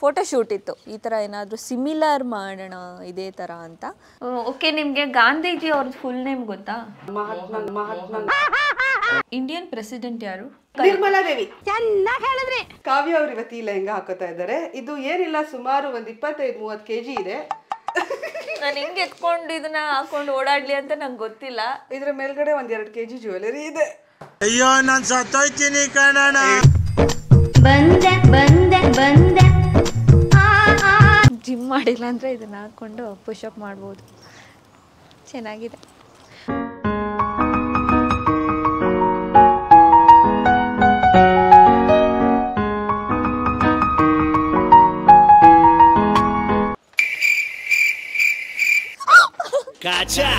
Photoshoot ಇತ್ತು ಈ ತರ ಏನಾದರೂ ಸಿಮಿಲರ್ ಮಾಡೋಣ ಇದೇ ತರ ಅಂತ ಓಕೆ ನಿಮ್ಗೆ ಗಾಂಧೀಜಿ ಅವ್ರದ್ದು ಫುಲ್ ನೇಮ್ ಗೊತ್ತಾ ಇಂಡಿಯನ್ ಪ್ರೆಸಿಡೆಂಟ್ ಯಾರು ನಿರ್ಮಲಾ ದೇವಿ ಚೆನ್ನಾಗಿ ಹೇಳಿದ್ರಿ ಕಾವ್ಯ ಅವ್ರು ಇವತ್ತು ಈ ಲೆಹಂಗಾ ಹಾಕೋತಾ ಇದ್ದಾರೆ ಇದು ಏನಿಲ್ಲ ಸುಮಾರು ಒಂದ್ ಇಪ್ಪತ್ತೈದು ಮೂವತ್ತು ಕೆಜಿ ಇದೆ ನಾನು ಹೆಂಗೆ ಎತ್ಕೊಂಡು ಇದನ್ನ ಹಾಕೊಂಡು ಓಡಾಡ್ಲಿ ಅಂತ ನಂಗೆ ಗೊತ್ತಿಲ್ಲ ಇದ್ರ ಮೇಲ್ಗಡೆ ಒಂದ್ ಎರಡು ಕೆಜಿ ಜ್ಯುವೆಲರಿ ಇದೆ ಅಯ್ಯೋ ನಾನು ಸತ್ತೋಯ್ತೀನಿ ಕಣಣ ಬಂದೆ ಬಂದೆ ಇಲ್ಲಾಂದರೆ ಇದನ್ನು ಹಾಕ್ಕೊಂಡು ಅಪ್ ಮಾಡ್ಬೋದು ಚೆನ್ನಾಗಿದೆ Gotcha!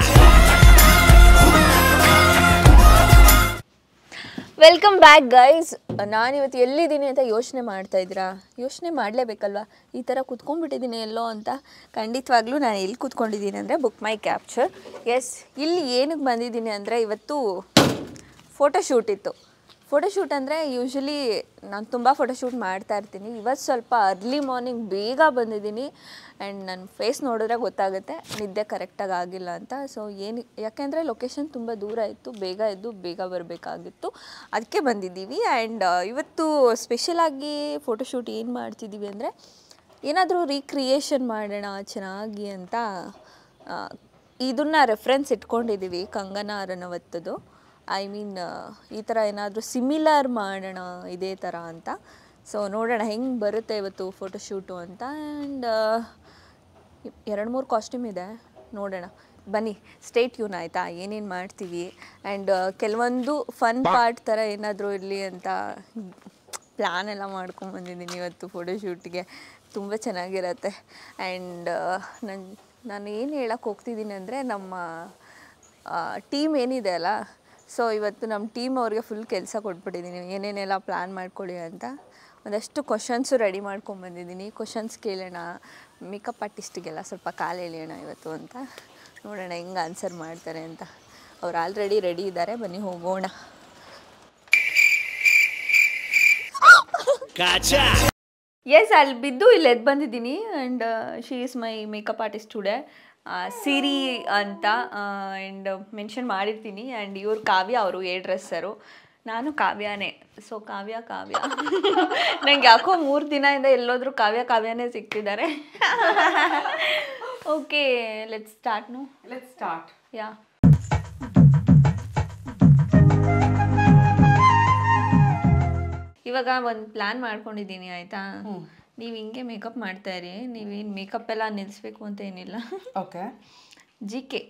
ವೆಲ್ಕಮ್ ಬ್ಯಾಕ್ ಗೈಸ್ ನಾನಿವತ್ತು ಎಲ್ಲಿದ್ದೀನಿ ಅಂತ ಯೋಚನೆ ಮಾಡ್ತಾ ಇದ್ದೀರಾ ಯೋಚನೆ ಮಾಡಲೇಬೇಕಲ್ವಾ ಈ ಥರ ಕುತ್ಕೊಂಡ್ಬಿಟ್ಟಿದ್ದೀನಿ ಎಲ್ಲೋ ಅಂತ ಖಂಡಿತವಾಗ್ಲೂ ನಾನು ಎಲ್ಲಿ ಕೂತ್ಕೊಂಡಿದ್ದೀನಿ ಅಂದರೆ ಬುಕ್ ಮೈ ಕ್ಯಾಪ್ಚರ್ ಎಸ್ ಇಲ್ಲಿ ಏನಕ್ಕೆ ಬಂದಿದ್ದೀನಿ ಅಂದರೆ ಇವತ್ತು ಫೋಟೋ ಶೂಟ್ ಇತ್ತು ಫೋಟೋಶೂಟ್ ಅಂದರೆ ಯೂಶ್ವಲಿ ನಾನು ತುಂಬ ಫೋಟೋಶೂಟ್ ಮಾಡ್ತಾ ಇರ್ತೀನಿ ಇವತ್ತು ಸ್ವಲ್ಪ ಅರ್ಲಿ ಮಾರ್ನಿಂಗ್ ಬೇಗ ಬಂದಿದ್ದೀನಿ ಆ್ಯಂಡ್ ನನ್ನ ಫೇಸ್ ನೋಡಿದ್ರೆ ಗೊತ್ತಾಗುತ್ತೆ ನಿದ್ದೆ ಕರೆಕ್ಟಾಗಿ ಆಗಿಲ್ಲ ಅಂತ ಸೊ ಏನು ಯಾಕೆಂದರೆ ಲೊಕೇಶನ್ ತುಂಬ ದೂರ ಇತ್ತು ಬೇಗ ಎದ್ದು ಬೇಗ ಬರಬೇಕಾಗಿತ್ತು ಅದಕ್ಕೆ ಬಂದಿದ್ದೀವಿ ಆ್ಯಂಡ್ uh, ಇವತ್ತು ಸ್ಪೆಷಲಾಗಿ ಫೋಟೋಶೂಟ್ ಏನು ಮಾಡ್ತಿದ್ದೀವಿ ಅಂದರೆ ಏನಾದರೂ ರೀಕ್ರಿಯೇಷನ್ ಮಾಡೋಣ ಚೆನ್ನಾಗಿ ಅಂತ ಇದನ್ನು ರೆಫ್ರೆನ್ಸ್ ಇಟ್ಕೊಂಡಿದ್ದೀವಿ ಕಂಗನಾ ರನವತ್ತದು ಐ ಮೀನ್ ಈ ಥರ ಏನಾದರೂ ಸಿಮಿಲರ್ ಮಾಡೋಣ ಇದೇ ಥರ ಅಂತ ಸೊ ನೋಡೋಣ ಹೆಂಗೆ ಬರುತ್ತೆ ಇವತ್ತು ಫೋಟೋಶೂಟು ಅಂತ ಆ್ಯಂಡ್ ಎರಡು ಮೂರು ಕಾಸ್ಟ್ಯೂಮ್ ಇದೆ ನೋಡೋಣ ಬನ್ನಿ ಸ್ಟೇಟ್ ಯೂನ್ ಆಯಿತಾ ಏನೇನು ಮಾಡ್ತೀವಿ ಆ್ಯಂಡ್ ಕೆಲವೊಂದು ಫನ್ ಪಾರ್ಟ್ ಥರ ಏನಾದರೂ ಇರಲಿ ಅಂತ ಪ್ಲ್ಯಾನ್ ಎಲ್ಲ ಮಾಡ್ಕೊಂಬಂದಿದ್ದೀನಿ ಇವತ್ತು ಫೋಟೋಶೂಟ್ಗೆ ತುಂಬ ಚೆನ್ನಾಗಿರತ್ತೆ ಆ್ಯಂಡ್ ನನ್ನ ನಾನು ಏನು ಹೇಳಕ್ಕೆ ಹೋಗ್ತಿದ್ದೀನಿ ಅಂದರೆ ನಮ್ಮ ಟೀಮ್ ಏನಿದೆ ಅಲ್ಲ ಸೊ ಇವತ್ತು ನಮ್ಮ ಟೀಮ್ ಅವ್ರಿಗೆ ಫುಲ್ ಕೆಲಸ ಕೊಟ್ಬಿಟ್ಟಿದ್ದೀನಿ ಏನೇನೆಲ್ಲ ಪ್ಲ್ಯಾನ್ ಮಾಡ್ಕೊಳ್ಳಿ ಅಂತ ಒಂದಷ್ಟು ಕ್ವಶನ್ಸು ರೆಡಿ ಮಾಡ್ಕೊಂಬಂದಿದ್ದೀನಿ ಕ್ವಶನ್ಸ್ ಕೇಳೋಣ ಮೇಕಪ್ ಆರ್ಟಿಸ್ಟಿಗೆಲ್ಲ ಸ್ವಲ್ಪ ಕಾಲು ಎಳೆಯೋಣ ಇವತ್ತು ಅಂತ ನೋಡೋಣ ಹೆಂಗೆ ಆನ್ಸರ್ ಮಾಡ್ತಾರೆ ಅಂತ ಅವ್ರು ಆಲ್ರೆಡಿ ರೆಡಿ ಇದ್ದಾರೆ ಬನ್ನಿ ಹೋಗೋಣ ಎಸ್ ಅಲ್ಲಿ ಬಿದ್ದು ಇಲ್ಲಿ ಎದ್ದು ಬಂದಿದ್ದೀನಿ and she is my makeup artist today Siri ಅಂತ ಆ್ಯಂಡ್ ಮೆನ್ಷನ್ ಮಾಡಿರ್ತೀನಿ ಆ್ಯಂಡ್ ಇವ್ರು ಕಾವ್ಯ ಅವರು ಎ ಡ್ರೆಸ್ಸರು ನಾನು ಕಾವ್ಯನೇ ಸೊ ಕಾವ್ಯ ಕಾವ್ಯ ನಂಗೆ ಯಾಕೋ ಮೂರು ದಿನದಿಂದ ಎಲ್ಲೋದ್ರೂ ಕಾವ್ಯ ಕಾವ್ಯನೇ ಸಿಗ್ತಿದ್ದಾರೆ ಓಕೆ ಲೆಟ್ಸ್ ಸ್ಟಾರ್ಟ್ ನು ಲೆಟ್ಸ್ ಸ್ಟಾರ್ಟ್ ಯಾ ಇವಾಗ ಒಂದು ಪ್ಲ್ಯಾನ್ ಮಾಡ್ಕೊಂಡಿದ್ದೀನಿ ಆಯಿತಾ ನೀವು ಹಿಂಗೆ ಮೇಕಪ್ ಮಾಡ್ತಾ ನೀವು ನೀವೇನು ಮೇಕಪ್ ಎಲ್ಲ ನಿಲ್ಲಿಸ್ಬೇಕು ಅಂತ ಏನಿಲ್ಲ okay G K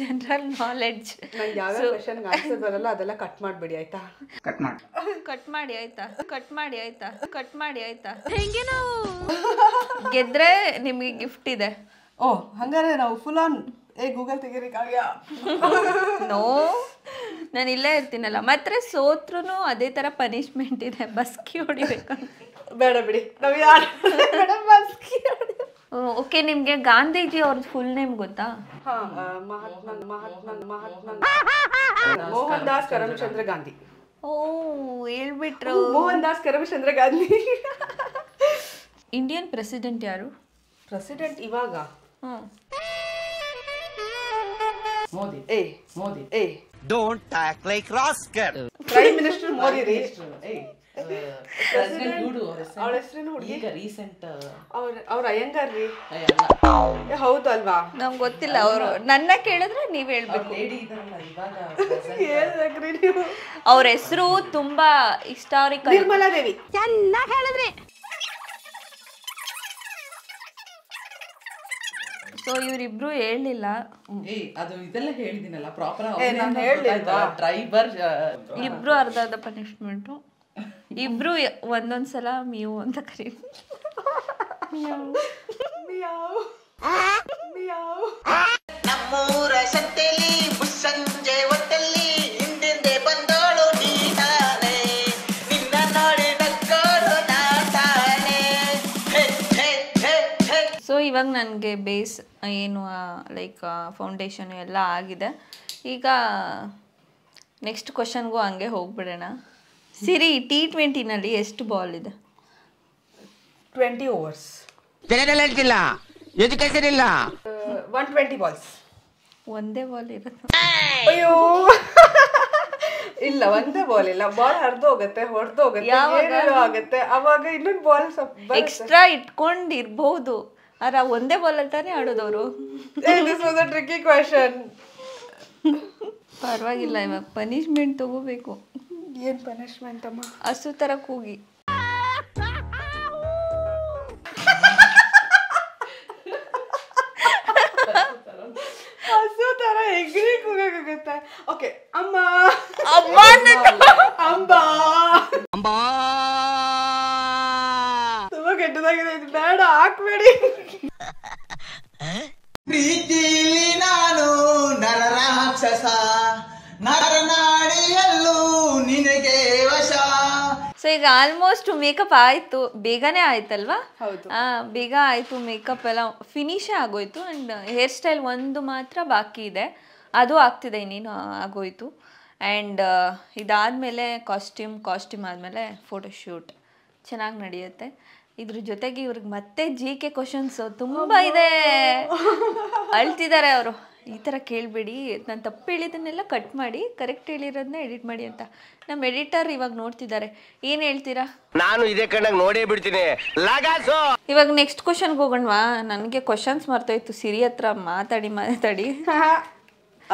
general knowledge ಬರಲ್ಲ ಅದೆಲ್ಲ ಕಟ್ ಮಾಡ್ಬಿಡಿ ಆಯ್ತಾ ಕಟ್ ಮಾಡಿ ಕಟ್ ಮಾಡಿ ಆಯ್ತಾ ಕಟ್ ಮಾಡಿ ಆಯ್ತಾ ಕಟ್ ಮಾಡಿ ಆಯ್ತಾ ಹೆಂಗೆ ನಾವು ಗೆದ್ರೆ ನಿಮಗೆ ಗಿಫ್ಟ್ ಇದೆ ಓ ಹಂಗಾರೆ ನಾವು ಫುಲ್ ಆನ್ ಏ ಗೂಗಲ್ ಕಾವ್ಯ ನೋ ನಾನು ಇಲ್ಲೇ ಇರ್ತೀನಲ್ಲ ಮಾತ್ರ ಸೋತ್ರು ಅದೇ ಥರ ಪನಿಷ್ಮೆಂಟ್ ಇದೆ ಬಸ್ಕಿ ಹೊಡಿಬೇಕು ಬೇಡ ಬಿಡಿ ನಾವು ಯಾರು ಬಸ್ಕಿ ಓಕೆ ನಿಮಗೆ ಗಾಂಧೀಜಿ ಅವ್ರದ್ದು ಫುಲ್ ನೇಮ್ ಗೊತ್ತಾ ಮಹಾತ್ಮ ಮಹಾತ್ಮ ಮಹಾತ್ಮ ಮೋಹನ್ ದಾಸ್ ಕರಮಚಂದ್ರ ಗಾಂಧಿ ಓ ಹೇಳ್ಬಿಟ್ರು Mohandas Karamchandra Gandhi Indian president ಯಾರು ಪ್ರೆಸಿಡೆಂಟ್ ಇವಾಗ ಮೋದಿ ಏ ಮೋದಿ ಏ Don't act like uh, ಅವ್ರ ಅವ್ರ ಅಯ್ಯಂಗಾರ್ ರೀ ಏ, ಹೌದು ಅಲ್ವಾ ನಂಗೆ ಗೊತ್ತಿಲ್ಲ ಅವರು ನನ್ನ ಕೇಳಿದ್ರೆ ನೀವ್ ಹೇಳ್ಬೇಕು ಅವ್ರ ಹೆಸರು ತುಂಬಾ ಹಿಸ್ಟಾರಿಕಲ್ ನಿರ್ಮಲಾ ದೇವಿ ಚೆನ್ನಾಗಿ ಹೇಳಿದ್ರಿ ಸೊ ಇವರಿಬ್ರು ಹೇಳಲಿಲ್ಲ ಅದು ಇದೆಲ್ಲ ಹೇಳಿದಿನಲ್ಲ ಪ್ರಾಪರ್ ಡ್ರೈವರ್ ಇಬ್ರು ಅರ್ಧ ಅರ್ಧ ಪನಿಷ್ಮೆಂಟ್ ಇಬ್ರು ಒಂದೊಂದ್ ಸಲ ಮೀವು ಅಂತ ಕರಿ ನಮ್ಮೂರ ಸಂತೆಲಿ ಸಂಜೆ ಹೊತ್ತಲ್ಲಿ ಸೊ ಇವಾಗ ನನಗೆ ಬೇಸ್ ಏನು ಲೈಕ್ ಫೌಂಡೇಶನು ಎಲ್ಲ ಆಗಿದೆ ಈಗ ನೆಕ್ಸ್ಟ್ ಕ್ವಶನ್ಗೂ ಹಂಗೆ ಹೋಗ್ಬಿಡೋಣ ಸಿರಿ ಟಿ ಟ್ವೆಂಟಿನಲ್ಲಿ ಎಷ್ಟು ಬಾಲ್ ಇದೆ ಟ್ವೆಂಟಿ ಓವರ್ಸ್ ಇಲ್ಲ ಎಜುಕೇಶನ್ ಇಲ್ಲ ಒನ್ ಟ್ವೆಂಟಿ ಬಾಲ್ಸ್ ಒಂದೇ ಬಾಲ್ ಇರುತ್ತೆ ಅಯ್ಯೋ ಇಲ್ಲ ಒಂದೇ ಬಾಲ್ ಇಲ್ಲ ಬಾಲ್ ಹರಿದು ಹೋಗುತ್ತೆ ಹೊಡೆದು ಹೋಗುತ್ತೆ ಆಗುತ್ತೆ ಅವಾಗ ಇನ್ನೊಂದು ಬಾಲ್ ಸ್ವಲ್ಪ ಎಕ್ಸ್ಟ್ರಾ ಇಟ್ಕೊಂಡಿರ್ಬಹುದು ಅರ ಒಂದೇ ಬಾಲ್ ಅಲ್ಲಿ ತಾನೇ ಆಡೋದವರು ಟ್ರಿಕ್ಕಿ ಕ್ವಶನ್ ಪರವಾಗಿಲ್ಲ ಇವಾಗ ಪನಿಶ್ಮೆಂಟ್ ತಗೋಬೇಕು ಏನು ಪನಿಷ್ಮೆಂಟ್ ಅಮ್ಮ ಹಸು ಥರ ಕೂಗಿ ಹಸು ಥರ ಹೆಗ್ರಿ ಓಕೆ ಇದು ಬೇಡ ಹಾಕ್ಬೇಡಿ ಪ್ರೀತಿಲಿ ನಾನು ನರರಾಕ್ಷಸ ನಿನಗೆ ವಶ ಸೊ ಈಗ ಆಲ್ಮೋಸ್ಟ್ ಮೇಕಪ್ ಆಯ್ತು ಬೇಗನೆ ಆಯ್ತಲ್ವಾ ಬೇಗ ಆಯ್ತು ಮೇಕಪ್ ಎಲ್ಲ ಫಿನಿಶ್ ಆಗೋಯ್ತು ಅಂಡ್ ಹೇರ್ ಸ್ಟೈಲ್ ಒಂದು ಮಾತ್ರ ಬಾಕಿ ಇದೆ ಅದು ಆಗ್ತಿದೆ ಇನ್ನೇನು ಆಗೋಯ್ತು ಆ್ಯಂಡ್ ಇದಾದ್ಮೇಲೆ ಕಾಸ್ಟ್ಯೂಮ್ ಕಾಸ್ಟ್ಯೂಮ್ ಆದಮೇಲೆ ಫೋಟೋಶೂಟ್ ಚೆನ್ನಾಗಿ ನಡೆಯುತ್ತೆ ಇದ್ರ ಜೊತೆಗೆ ಇವ್ರಿಗೆ ಮತ್ತೆ ಜಿ ಕೆ ಕ್ವಶನ್ಸ್ ತುಂಬ ಇದೆ ಅಳ್ತಿದ್ದಾರೆ ಅವರು ಈ ಥರ ಕೇಳಬೇಡಿ ನಾನು ತಪ್ಪು ಹೇಳಿದ್ದನ್ನೆಲ್ಲ ಕಟ್ ಮಾಡಿ ಕರೆಕ್ಟ್ ಹೇಳಿರೋದನ್ನ ಎಡಿಟ್ ಮಾಡಿ ಅಂತ ನಮ್ಮ ಎಡಿಟರ್ ಇವಾಗ ನೋಡ್ತಿದ್ದಾರೆ ಏನು ಹೇಳ್ತೀರಾ ನಾನು ಇದೇ ಕಣ್ಣಾಗ ನೋಡೇ ಬಿಡ್ತೀನಿ ಇವಾಗ ನೆಕ್ಸ್ಟ್ ಕ್ವಶನ್ಗೆ ಹೋಗೋಣವಾ ನನಗೆ ಕ್ವಶನ್ಸ್ ಮರ್ತೋಯ್ತು ಸಿರಿ ಹತ್ರ ಮಾತಾಡಿ ಮಾತಾಡಿ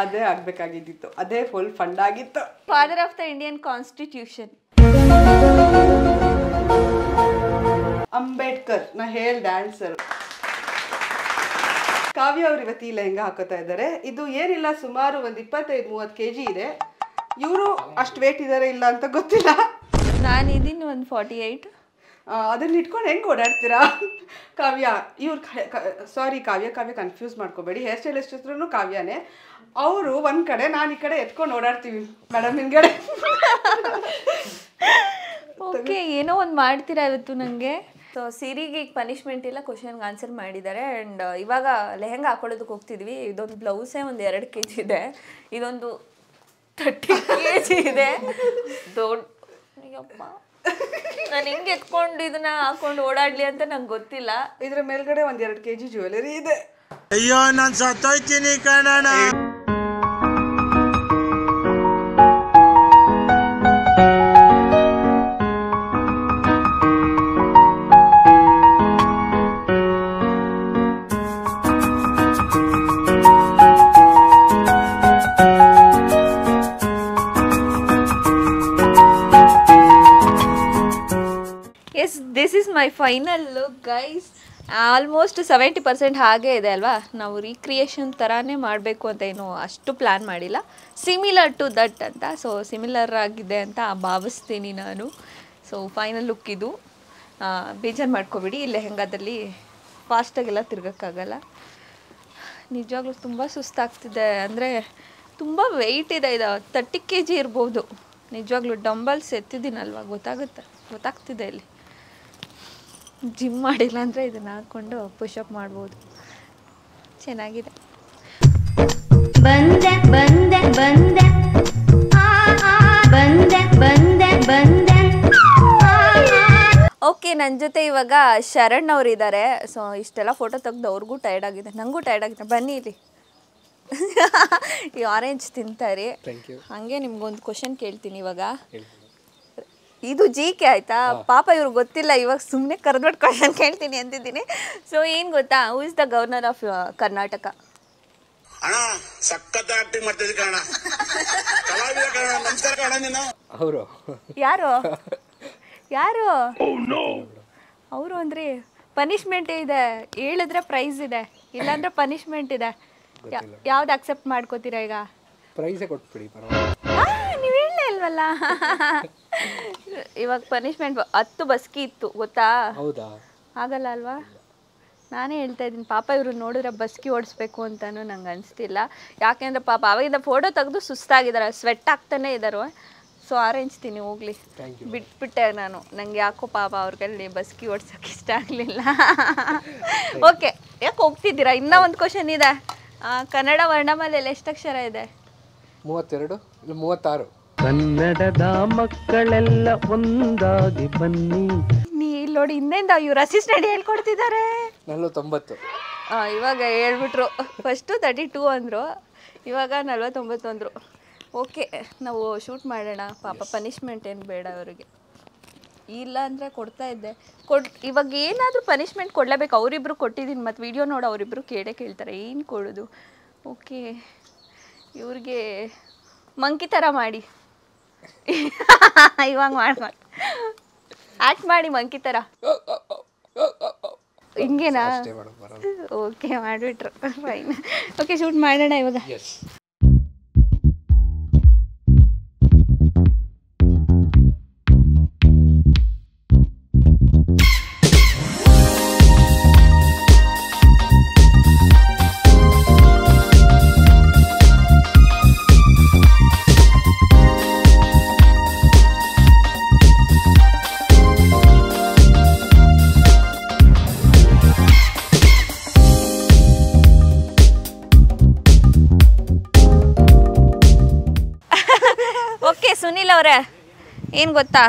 ಅದೇ ಆಗಬೇಕಾಗಿದ್ದಿತ್ತು ಅದೇ ಫುಲ್ ಫಂಡ್ ಆಗಿತ್ತು father of the Indian constitution Oscar ನಾ ಹೇಳ್ ಡ್ಯಾನ್ಸರ್ ಕಾವ್ಯ ಅವ್ರು ಇವತ್ತಿ ಈ ಲೆಹಂಗಾ ಹಾಕೋತಾ ಇದ್ದಾರೆ ಇದು ಏನಿಲ್ಲ ಸುಮಾರು ಒಂದು ಇಪ್ಪತ್ತೈದು ಮೂವತ್ತು ಕೆ ಜಿ ಇದೆ ಇವರು ಅಷ್ಟು ವೇಟ್ ಇದಾರೆ ಇಲ್ಲ ಅಂತ ಗೊತ್ತಿಲ್ಲ ನಾನಿದ್ದೀನಿ ಒಂದು ಫಾರ್ಟಿ ಏಯ್ಟ್ ಅದನ್ನ ಇಟ್ಕೊಂಡು ಹೆಂಗೆ ಓಡಾಡ್ತೀರಾ ಕಾವ್ಯ ಇವ್ರು ಸಾರಿ ಕಾವ್ಯ ಕಾವ್ಯ ಕನ್ಫ್ಯೂಸ್ ಮಾಡ್ಕೋಬೇಡಿ ಹೇರ್ ಸ್ಟೈಲಿಸ್ಟ್ ಹತ್ರನು ಕಾವ್ಯನೇ ಅವರು ಒಂದು ಕಡೆ ನಾನು ಈ ಕಡೆ ಎತ್ಕೊಂಡು ಓಡಾಡ್ತೀವಿ ಮೇಡಮ್ ಹಿಂಗಡೆ ಓಕೆ ಏನೋ ಒಂದು ಮಾಡ್ತೀರಾ ಇವತ್ತು ನನಗೆ ಸೊ ಸೀರೆಗೆ ಈಗ ಪನಿಷ್ಮೆಂಟ್ ಇಲ್ಲ ಕ್ವಶನ್ಗೆ ಆನ್ಸರ್ ಮಾಡಿದ್ದಾರೆ ಆ್ಯಂಡ್ uh, ಇವಾಗ ಲೆಹೆಂಗ ಹಾಕೊಳ್ಳೋದಕ್ಕೆ ಹೋಗ್ತಿದ್ವಿ ಇದೊಂದು ಬ್ಲೌಸೇ ಒಂದು ಎರಡು ಕೆ ಜಿ ಇದೆ ಇದೊಂದು ತರ್ಟಿ ಕೆ ಜಿ ಇದೆ ದೊಡ್ಡ ಅಯ್ಯಪ್ಪ ನಾನು ಹೆಂಗೆ ಎತ್ಕೊಂಡು ಇದನ್ನ ಹಾಕೊಂಡು ಓಡಾಡ್ಲಿ ಅಂತ ನಂಗೆ ಗೊತ್ತಿಲ್ಲ ಇದ್ರ ಮೇಲ್ಗಡೆ ಒಂದ್ ಎರಡು ಕೆ ಜಿ ಜ್ಯುವೆಲರಿ ಇದೆ ಅಯ್ಯೋ ನಾನು ಸತ್ತೋಯ್ತೀನಿ ಕಣಣ my final look guys almost seventy percent ಹಾಗೆ ಇದೆ ಅಲ್ವಾ ನಾವು ರೀಕ್ರಿಯೇಷನ್ ಥರಾನೇ ಮಾಡಬೇಕು ಅಂತ ಏನು ಅಷ್ಟು ಪ್ಲ್ಯಾನ್ ಮಾಡಿಲ್ಲ ಸಿಮಿಲರ್ ಟು ದಟ್ ಅಂತ ಸೊ ಸಿಮಿಲರ್ ಆಗಿದೆ ಅಂತ ಭಾವಿಸ್ತೀನಿ ನಾನು ಸೊ ಫೈನಲ್ ಲುಕ್ ಇದು ಬೇಜಾರು ಮಾಡ್ಕೋಬಿಡಿ ಇಲ್ಲ ಫಾಸ್ಟಾಗಿ ಫಾಸ್ಟಾಗೆಲ್ಲ ತಿರ್ಗಕ್ಕಾಗಲ್ಲ ನಿಜವಾಗ್ಲೂ ತುಂಬ ಸುಸ್ತಾಗ್ತಿದೆ ಅಂದರೆ ತುಂಬ ವೆಯ್ಟ್ ಇದೆ ಇದು ತರ್ಟಿ ಕೆ ಜಿ ಇರ್ಬೋದು ನಿಜವಾಗ್ಲೂ ಡಂಬಲ್ಸ್ ಎತ್ತಿದ್ದೀನಲ್ವ ಗೊತ್ತಾಗುತ್ತೆ ಗೊತ್ತಾಗ್ತಿದೆ ಇಲ್ಲಿ ಜಿಮ್ ಮಾಡಿಲ್ಲ ಅಂದರೆ ಇದನ್ನ ಹಾಕ್ಕೊಂಡು ಪುಷಪ್ ಮಾಡ್ಬೋದು ಚೆನ್ನಾಗಿದೆ ಬಂದೆ ಬಂದೆ ಬಂದೆ ಬಂದೆ ಬಂದೆ ಬಂದೆ ಓಕೆ ನನ್ನ ಜೊತೆ ಇವಾಗ ಶರಣ್ ಅವರಿದ್ದಾರೆ ಸೊ ಇಷ್ಟೆಲ್ಲ ಫೋಟೋ ತೆಗೆದು ಅವ್ರಿಗೂ ಟೈರ್ಡ್ ಆಗಿದೆ ನನಗೂ ಟೈರ್ಡ್ ಆಗಿದೆ ಬನ್ನಿ ಇಲ್ಲಿ ಈ ಆರೆಂಜ್ ತಿಂತಾರೆ ಹಾಗೆ ನಿಮ್ಗೊಂದು ಕ್ವಶನ್ ಕೇಳ್ತೀನಿ ಇವಾಗ ಇದು ಜಿ ಕೆ ಆಯ್ತಾ ಪಾಪ ಇವ್ರಿಗೆ ಗೊತ್ತಿಲ್ಲ ಇವಾಗ ಸುಮ್ಮನೆ ಕರೆದ್ಬಿಟ್ಟು ಅಂತ ಕೇಳ್ತೀನಿ ಅಂತಿದ್ದೀನಿ ಸೊ ಏನು ಗೊತ್ತಾ who is the governor of Karnataka ಯಾರು ಯಾರು oh, ಅವರು ಅಂದ್ರೆ ಪನಿಷ್ಮೆಂಟ್ ಇದೆ ಹೇಳಿದ್ರೆ ಪ್ರೈಸ್ ಇದೆ ಇಲ್ಲಾಂದ್ರೆ ಪನಿಶ್ಮೆಂಟ್ ಇದೆ ಯಾವ್ದು ಅಕ್ಸೆಪ್ಟ್ ಮಾಡ್ಕೋತೀರಾ ಈಗ ನೀವ್ ಕೊಟ್ಬಿಡಿ ಹೇಳಲೇ ಇಲ್ವಲ್ಲ ಇವಾಗ ಪನಿಷ್ಮೆಂಟ್ ಹತ್ತು ಬಸ್ಕಿ ಇತ್ತು ಗೊತ್ತಾ ಹೌದಾ ಆಗಲ್ಲ ಅಲ್ವಾ ನಾನೇ ಹೇಳ್ತಾ ಇದ್ದೀನಿ ಪಾಪ ಇವ್ರು ನೋಡಿದ್ರೆ ಬಸ್ಕಿ ಓಡಿಸ್ಬೇಕು ಅಂತಲೂ ನಂಗೆ ಅನಿಸ್ತಿಲ್ಲ ಯಾಕೆಂದ್ರೆ ಪಾಪ ಅವಾಗಿಂದ ಫೋಟೋ ತೆಗೆದು ಸುಸ್ತಾಗಿದ್ದಾರೆ ಸ್ವೆಟ್ ಆಗ್ತಾನೆ ಇದ್ದಾರೆ ಸೊ ಆರೆಂಜ್ತೀನಿ ಹೋಗ್ಲಿ ಬಿಟ್ಬಿಟ್ಟೆ ನಾನು ನಂಗೆ ಯಾಕೋ ಪಾಪ ಅವ್ರಿಗಲ್ಲಿ ಬಸ್ಕಿ ಓಡ್ಸೋಕೆ ಇಷ್ಟ ಆಗಲಿಲ್ಲ ಓಕೆ ಯಾಕೆ ಹೋಗ್ತಿದ್ದೀರಾ ಇನ್ನೂ ಒಂದು ಕ್ವಶನ್ ಇದೆ ಕನ್ನಡ ವರ್ಣಮಾಲೆಯಲ್ಲಿ ಎಷ್ಟು ಅಕ್ಷರ ಇದೆ ಮೂವತ್ತೆರಡು ಮೂವತ್ತಾರು ಕನ್ನಡದ ಮಕ್ಕಳೆಲ್ಲ ಒಂದಾಗಿ ಬನ್ನಿ ನೀ ಇಲ್ಲಿ ನೋಡಿ ಇನ್ನೆಂದ ಇವ್ರ ಅಸಿಸ್ಟೆಂಟ್ ಹೇಳ್ಕೊಡ್ತಿದ್ದಾರೆ ನಲ್ವತ್ತೊಂಬತ್ತು ಇವಾಗ ಹೇಳ್ಬಿಟ್ರು ಫಸ್ಟು ತರ್ಟಿ ಟೂ ಅಂದರು ಇವಾಗ ನಲ್ವತ್ತೊಂಬತ್ತು ಅಂದರು ಓಕೆ ನಾವು ಶೂಟ್ ಮಾಡೋಣ ಪಾಪ ಪನಿಷ್ಮೆಂಟ್ ಏನು ಬೇಡ ಅವರಿಗೆ ಇಲ್ಲ ಅಂದರೆ ಕೊಡ್ತಾ ಇದ್ದೆ ಕೊಡ್ ಇವಾಗ ಏನಾದರೂ ಪನಿಷ್ಮೆಂಟ್ ಕೊಡಲೇಬೇಕು ಅವರಿಬ್ಬರು ಕೊಟ್ಟಿದ್ದೀನಿ ಮತ್ತು ವೀಡಿಯೋ ನೋಡಿ ಅವರಿಬ್ಬರು ಕೇಳೇ ಕೇಳ್ತಾರೆ ಏನು ಕೊಡೋದು ಓಕೆ ಇವ್ರಿಗೆ ಮಂಕಿ ಥರ ಮಾಡಿ ಇವಾಗ ಮಾಡ್ಕೊಂಡು ಆಕ್ಟ್ ಮಾಡಿ ಮಂಕಿ ತರ ಹಿಂಗೇನಾ ಓಕೆ ಮಾಡಿಬಿಟ್ರು ಫೈನ್ ಓಕೆ ಶೂಟ್ ಮಾಡೋಣ ಇವಾಗ ಅನಿಲ್ ಅವರೇ ಏನು ಗೊತ್ತಾ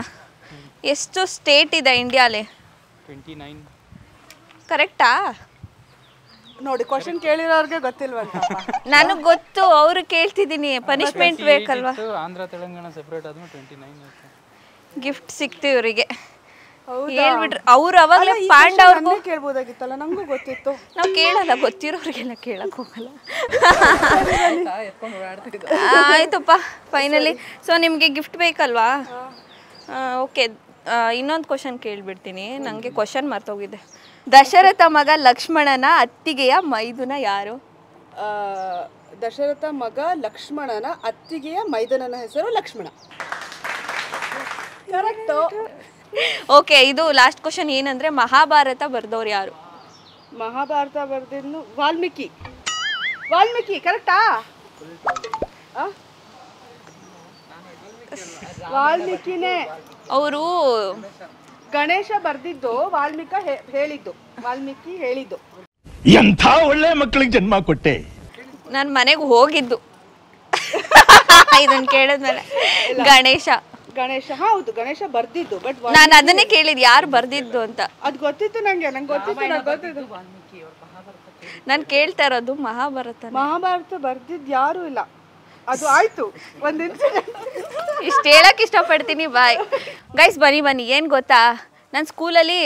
ಎಷ್ಟು ಸ್ಟೇಟ್ ಇದೆ ಇಂಡಿಯಾಲಿ ಟ್ವೆಂಟಿ ನೈನ್ ಕರೆಕ್ಟಾ ನೋಡಿ ಕ್ವಶನ್ ಕೇಳಿರೋರ್ಗೆ ಗೊತ್ತಿಲ್ವಾ ನಾನು ಗೊತ್ತು ಅವ್ರು ಕೇಳ್ತಿದ್ದೀನಿ ಪನಿಷ್ಮೆಂಟ್ ಬೇಕಲ್ವಾ ಆಂಧ್ರ ತೆಲಂಗಾಣ ಸೆಪರೇಟ್ ಆದ್ಮೇಲೆ ಟ್ವೆಂಟಿ ನೈನ್ ಗಿಫ್ಟ್ ಸಿಕ್ತು ಇವರಿಗೆ ಹೇಳ್ಬಿಟ್ರು ಅವ್ರು ಅವಾಗ ಪಾಂಡವ್ರನ್ನ ಕೇಳ್ಬೋದಾಗಿತ್ತಲ್ಲ ನಮಗೂ ಗೊತ್ತಿತ್ತು ನಾವು ಕೇಳಲ್ಲ ಗೊತ್ತಿರೋರಿಗೆಲ್ಲ ಕೇಳಕ್ ಹೋಗಲ್ಲ ಆಯ್ತಪ್ಪ ಫೈನಲಿ ಸೊ ನಿಮಗೆ ಗಿಫ್ಟ್ ಬೇಕಲ್ವಾ ಓಕೆ ಇನ್ನೊಂದು ಕ್ವಶನ್ ಕೇಳ್ಬಿಡ್ತೀನಿ ನನಗೆ ಕ್ವಶನ್ ಮರ್ತೋಗಿದೆ ದಶರಥ ಮಗ ಲಕ್ಷ್ಮಣನ ಅತ್ತಿಗೆಯ ಮೈದುನ ಯಾರು ದಶರಥ ಮಗ ಲಕ್ಷ್ಮಣನ ಅತ್ತಿಗೆಯ ಮೈದನನ ಹೆಸರು ಲಕ್ಷ್ಮಣ ಕರೆಕ್ಟ್ ಓಕೆ ಇದು ಲಾಸ್ಟ್ ಕ್ವಶನ್ ಏನಂದ್ರೆ ಮಹಾಭಾರತ ಬರ್ದವ್ರು ಯಾರು ಮಹಾಭಾರತ ಬರ್ದಿದ್ನು ವಾಲ್ಮೀಕಿ ವಾಲ್ಮೀಕಿ ಕರೆಕ್ಟಾ ವಾಲ್ಮೀಕಿನೇ ಅವರು ಗಣೇಶ ಬರ್ದಿದ್ದು ವಾಲ್ಮೀಕ ಹೇಳಿದ್ದು ವಾಲ್ಮೀಕಿ ಹೇಳಿದ್ದು ಎಂಥ ಒಳ್ಳೆ ಮಕ್ಕಳಿಗೆ ಜನ್ಮ ಕೊಟ್ಟೆ ನಾನು ಮನೆಗೆ ಹೋಗಿದ್ದು ಇದನ್ನು ಕೇಳಿದ್ಮೇಲೆ ಗಣೇಶ ಗಣೇಶ ಹೌದು ಗಣೇಶ ಬರ್ದಿದ್ದು ಬಟ್ ನಾನು ಅದನ್ನೇ ಕೇಳಿದ್ ಯಾರು ಬರ್ದಿದ್ದು ಅಂತ ಅದ್ ಗೊತ್ತಿತ್ತು ನಂಗೆ ನಂಗೆ ಗೊತ್ತಿತ್ತು ನಂಗೆ ಗೊತ್ತಿತ್ತು ನಾನು ಕೇಳ್ತಾ ಇರೋದು ಮಹಾಭಾರತ ಮಹಾಭಾರತ ಬರ್ದಿದ್ ಯಾರು ಇಲ್ಲ ಅದು ಆಯ್ತು ಒಂದು ಇಷ್ಟು ಹೇಳಕ್ ಇಷ್ಟಪಡ್ತೀನಿ ಬಾಯ್ ಗೈಸ್ ಬನ್ನಿ ಬನ್ನಿ ಏನು ಗೊತ್ತಾ ನಾನು ಸ್ಕೂಲಲ್ಲಿ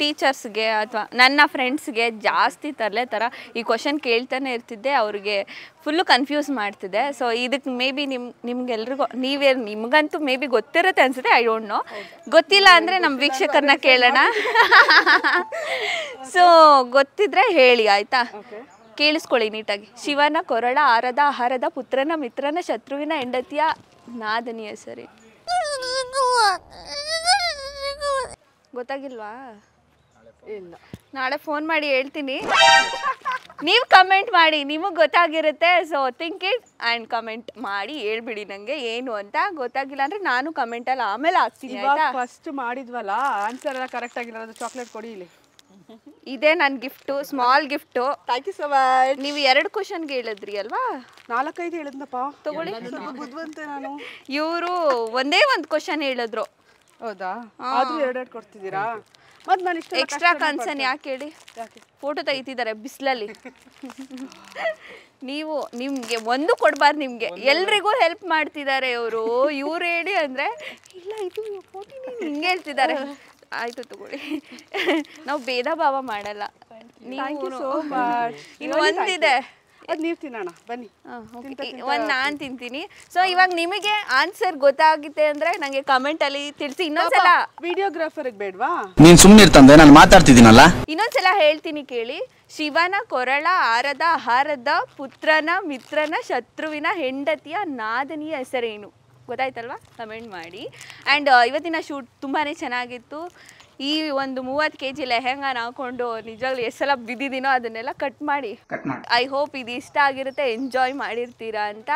ಟೀಚರ್ಸ್ಗೆ ಅಥವಾ ನನ್ನ ಫ್ರೆಂಡ್ಸ್ಗೆ ಜಾಸ್ತಿ ತರಲೆ ಥರ ಈ ಕ್ವಶನ್ ಕೇಳ್ತಾನೆ ಇರ್ತಿದ್ದೆ ಅವ್ರಿಗೆ ಫುಲ್ಲು ಕನ್ಫ್ಯೂಸ್ ಮಾಡ್ತಿದ್ದೆ ಸೊ ಇದಕ್ಕೆ ಮೇ ಬಿ ನಿಮ್ ನಿಮ್ಗೆಲ್ರಿಗೂ ನೀವೇ ನಿಮಗಂತೂ ಮೇ ಬಿ ಗೊತ್ತಿರುತ್ತೆ ಅನಿಸುತ್ತೆ ಐ ಡೋಂಟ್ ನೋ ಗೊತ್ತಿಲ್ಲ ಅಂದರೆ ನಮ್ಮ ವೀಕ್ಷಕರನ್ನ ಕೇಳೋಣ ಸೊ ಗೊತ್ತಿದ್ರೆ ಹೇಳಿ ಆಯಿತಾ ಕೇಳಿಸ್ಕೊಳ್ಳಿ ನೀಟಾಗಿ ಶಿವನ ಕೊರಳ ಆರದ ಆಹಾರದ ಪುತ್ರನ ಮಿತ್ರನ ಶತ್ರುವಿನ ಹೆಂಡತಿಯ ನಾದನಿಯ ಸರಿ ಗೊತ್ತಾಗಿಲ್ವಾ ಇಲ್ಲ ನಾಳೆ ಫೋನ್ ಮಾಡಿ ಹೇಳ್ತೀನಿ ನೀವು ಕಮೆಂಟ್ ಮಾಡಿ ನಿಮಗೆ ಗೊತ್ತಾಗಿರುತ್ತೆ so think it and comment ಮಾಡಿ ಹೇಳ್ಬಿಡಿ ನನಗೆ ಏನು ಅಂತ ಗೊತ್ತಾಗಿಲ್ಲ ಅಂದ್ರೆ ನಾನು ಕಮೆಂಟಲ್ಲಿ ಆಮೇಲೆ ಹಾಕ್ತೀನಿ ಫಸ್ಟ್ ಮಾಡಿದ್ವಲ್ಲ ಆನ್ಸರ್ ಎಲ್ಲ ಕರೆಕ್ಟ್ ಆಗಿಲ್ಲ ಅದು ಚಾಕ್ಲೇಟ್ ಕೊಡಿ ಇಲ್ಲಿ ಇದೇ ನನ್ನ gift small gift thank you so much ನೀವು ಎರಡು ಕ್ವಶನ್ಗೆ ಹೇಳಿದ್ರಿ ಅಲ್ವಾ ನಾಲ್ಕೈದು ಹೇಳಿದ್ನಪ್ಪ ತಗೊಳ್ಳಿ ಬುದ್ಧಿವಂತೆ ನಾನು ಇವರು ಒಂದೇ ಒಂದು ಕ್ವಶನ್ ಹೇಳಿದ್ರು ಹೌದಾ ಆದರೂ ಎರಡೆರಡು ಕೊಡ್ತಿದ್ದೀರಾ ಎಕ್ಸ್ಟ್ರಾ ಕನ್ಸರ್ನ್ ಯಾಕೆ ಹೇಳಿ ಫೋಟೋ ತೆಗಿತಿದ್ದಾರೆ ಬಿಸಿಲಲ್ಲಿ ನೀವು ನಿಮಗೆ ಒಂದು ಕೊಡಬಾರ್ದು ನಿಮಗೆ ಎಲ್ರಿಗೂ ಹೆಲ್ಪ್ ಮಾಡ್ತಿದ್ದಾರೆ ಇವರು ಇವ್ರು ಹೇಳಿ ಅಂದರೆ ಇಲ್ಲ ಇದು ಫೋಟೋ ಹಿಂಗೆ ಹೇಳ್ತಿದ್ದಾರೆ ಆಯಿತು ತಗೊಳ್ಳಿ ನಾವು ಭೇದ ಭಾವ ಮಾಡಲ್ಲ ನೀವು ಒಂದಿದೆ ಅದು ನೀವು ತಿನ್ನೋಣ ಬನ್ನಿ ಒಂದು ನಾನ್ ತಿಂತೀನಿ ಸೊ ಇವಾಗ ನಿಮಗೆ ಆನ್ಸರ್ ಗೊತ್ತಾಗಿದೆ ಅಂದ್ರೆ ನನಗೆ ಕಮೆಂಟ್ ಅಲ್ಲಿ ತಿಳಿಸಿ ಇನ್ನೊಂದ್ಸಲ ವಿಡಿಯೋಗ್ರಾಫರ್ ಬೇಡ್ವಾ ನೀನು ಸುಮ್ಮನೆ ಇರ್ತಂದೆ ನಾನು ಮಾತಾಡ್ತಿದ್ದೀನಲ್ಲ ಇನ್ನೊಂದ್ಸಲ ಹೇಳ್ತೀನಿ ಕೇಳಿ ಶಿವನ ಕೊರಳ ಆರದ ಆಹಾರದ ಪುತ್ರನ ಮಿತ್ರನ ಶತ್ರುವಿನ ಹೆಂಡತಿಯ ನಾದನಿಯ ಹೆಸರೇನು ಗೊತ್ತಾಯ್ತಲ್ವಾ ಕಮೆಂಟ್ ಮಾಡಿ ಆ್ಯಂಡ್ ಇವತ್ತಿನ ಶೂಟ್ ತುಂಬಾ ಚೆನ್ನಾಗಿತ್ತು ಈ ಒಂದು ಮೂವತ್ತು ಕೆ ಜಿ ಲೆಹೆಂಗಾನ ಹಾಕೊಂಡು ನಿಜವಾಗ್ಲೂ ಎಷ್ಟು ಸಲ ಬಿದ್ದಿದ್ದೀನೋ ಅದನ್ನೆಲ್ಲ ಕಟ್ ಮಾಡಿ ಐ ಹೋಪ್ ಇದು ಇಷ್ಟ ಆಗಿರುತ್ತೆ ಎಂಜಾಯ್ ಮಾಡಿರ್ತೀರಾ ಅಂತ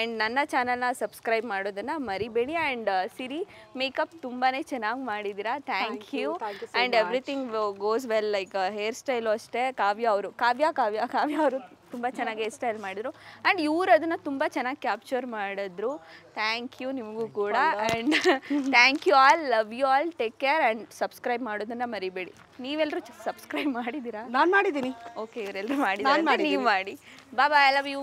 ಅಂಡ್ ನನ್ನ ಚಾನಲ್ನ ಸಬ್ಸ್ಕ್ರೈಬ್ ಮಾಡೋದನ್ನು ಮರಿಬೇಡಿ ಆ್ಯಂಡ್ ಸಿರಿ uh, ಮೇಕಪ್ ತುಂಬಾ ಚೆನ್ನಾಗಿ ಮಾಡಿದ್ದೀರಾ thank you and everything goes well like hair style ಅಷ್ಟೇ ಕಾವ್ಯ ಅವರು ಕಾವ್ಯ ಕಾವ್ಯ ಕಾವ್ಯ ಅವರು ತುಂಬ ಚೆನ್ನಾಗಿ ಸ್ಟೈಲ್ ಮಾಡಿದ್ರು ಆ್ಯಂಡ್ ಇವರು ಅದನ್ನು ತುಂಬ ಚೆನ್ನಾಗಿ ಕ್ಯಾಪ್ಚರ್ ಮಾಡಿದ್ರು ಥ್ಯಾಂಕ್ ಯು ನಿಮಗೂ ಕೂಡ and thank you all love you all take care and subscribe ಮಾಡೋದನ್ನು ಮರಿಬೇಡಿ ನೀವೆಲ್ಲರೂ ಸಬ್ಸ್ಕ್ರೈಬ್ ಮಾಡಿದ್ದೀರಾ ನಾನು ಮಾಡಿದ್ದೀನಿ ಓಕೆ ಇವರೆಲ್ಲರೂ ಮಾಡಿ ನೀವು ಮಾಡಿ ಬಾ ಬಾಯ್ ಲವ್ ಯು